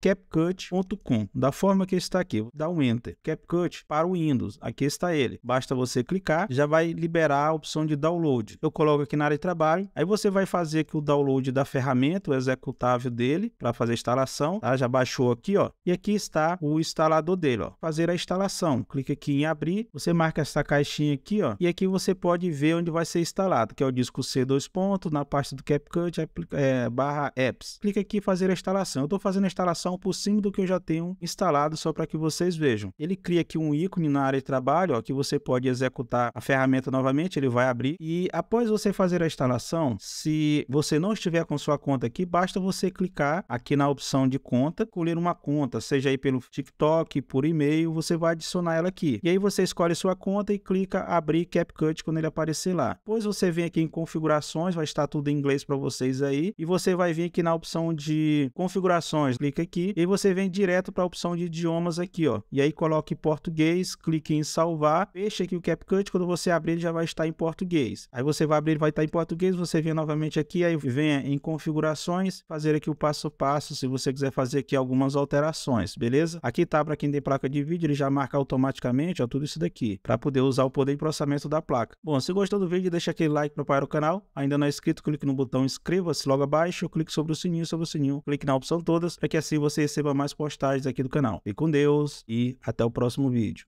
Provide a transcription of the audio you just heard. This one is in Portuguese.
CapCut.com, da forma que está aqui. Dá um Enter. CapCut para o Windows. Aqui está ele. Basta você clicar, já vai liberar a opção de download. Eu coloco aqui na área de trabalho. Aí você vai fazer aqui o download da ferramenta, o executável dele, para fazer a instalação. Tá? Já baixou aqui, ó. E aqui está o instalador dele, ó. Fazer a instalação. Clica aqui em abrir. Você marca essa caixinha aqui, ó. E aqui você pode ver onde vai ser instalado, que é o disco C 2 ponto, na parte do CapCut, é, é barra apps. Clica aqui fazer a instalação. Eu estou fazendo a instalação por cima do que eu já tenho instalado só para que vocês vejam. Ele cria aqui um ícone na área de trabalho, ó, que você pode executar a ferramenta novamente, ele vai abrir e após você fazer a instalação, se você não estiver com sua conta aqui, basta você clicar aqui na opção de conta, escolher uma conta, seja aí pelo TikTok, por e-mail, você vai adicionar ela aqui. E aí você escolhe sua conta e clica abrir CapCut quando ele aparecer lá. Depois você vem aqui em configurações, vai estar tudo em inglês para vocês aí, e você vai vir aqui na opção de configurações, clica aqui aqui e você vem direto para a opção de idiomas aqui, ó. E aí coloque português, clique em salvar, fecha aqui o CapCut, quando você abrir ele já vai estar em português. Aí você vai abrir, ele vai estar em português, você vem novamente aqui, aí vem em configurações, fazer aqui o passo a passo, se você quiser fazer aqui algumas alterações, beleza? Aqui tá para quem tem placa de vídeo, ele já marca automaticamente, ó, tudo isso daqui, para poder usar o poder de processamento da placa. Bom, se gostou do vídeo, deixa aquele like para apoiar o canal. Ainda não é inscrito, clique no botão inscreva-se logo abaixo, clique sobre o sininho, sobre o sininho, clique na opção todas, para que assim você você receba mais postagens aqui do canal. Fique com Deus e até o próximo vídeo.